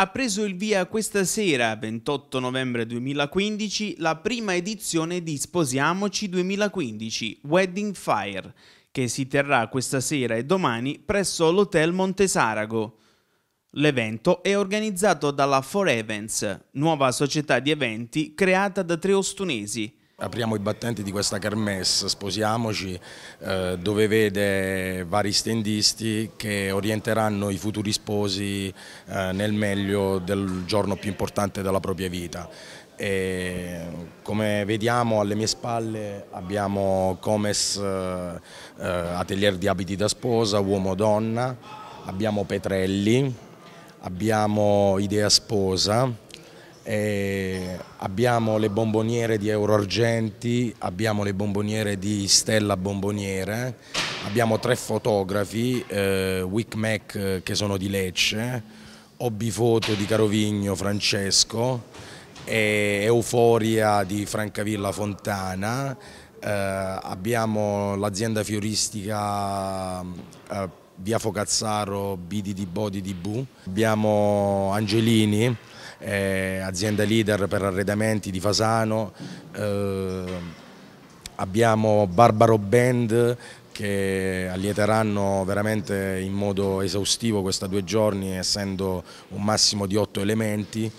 Ha preso il via questa sera, 28 novembre 2015, la prima edizione di Sposiamoci 2015, Wedding Fire, che si terrà questa sera e domani presso l'Hotel Montesarago. L'evento è organizzato dalla For Events, nuova società di eventi creata da tre ostunesi, Apriamo i battenti di questa kermesse, sposiamoci, eh, dove vede vari stendisti che orienteranno i futuri sposi eh, nel meglio del giorno più importante della propria vita. E come vediamo alle mie spalle abbiamo Comes eh, Atelier di abiti da sposa, uomo donna, abbiamo Petrelli, abbiamo Idea sposa, eh, abbiamo le bomboniere di Euro Argenti, abbiamo le bomboniere di Stella Bomboniere, abbiamo tre fotografi, eh, Wick Mac eh, che sono di Lecce, Hobby Foto di Carovigno Francesco, eh, Euforia di Francavilla Fontana, eh, abbiamo l'azienda fioristica eh, Via Focazzaro BD di Bodi di Bu, abbiamo Angelini, eh, azienda leader per arredamenti di Fasano, eh, abbiamo Barbaro Band che allieteranno veramente in modo esaustivo questi due giorni essendo un massimo di otto elementi.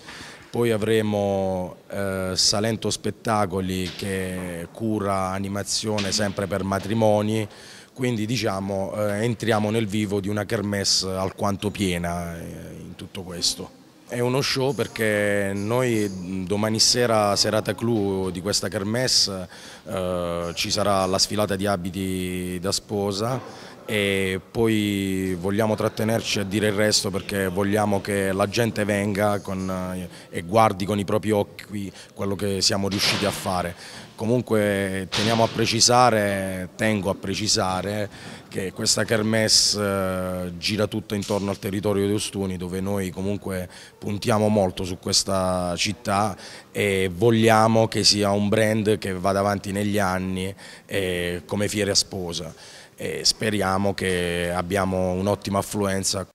Poi avremo eh, Salento Spettacoli che cura animazione sempre per matrimoni, quindi diciamo eh, entriamo nel vivo di una kermesse alquanto piena eh, in tutto questo. È uno show perché noi domani sera, serata clou di questa kermesse, eh, ci sarà la sfilata di abiti da sposa e poi vogliamo trattenerci a dire il resto perché vogliamo che la gente venga con, eh, e guardi con i propri occhi quello che siamo riusciti a fare. Comunque teniamo a precisare, tengo a precisare che questa kermesse eh, gira tutta intorno al territorio di Ostuni dove noi comunque puntiamo molto su questa città e vogliamo che sia un brand che vada avanti negli anni eh, come fiera sposa e speriamo che abbiamo un'ottima affluenza.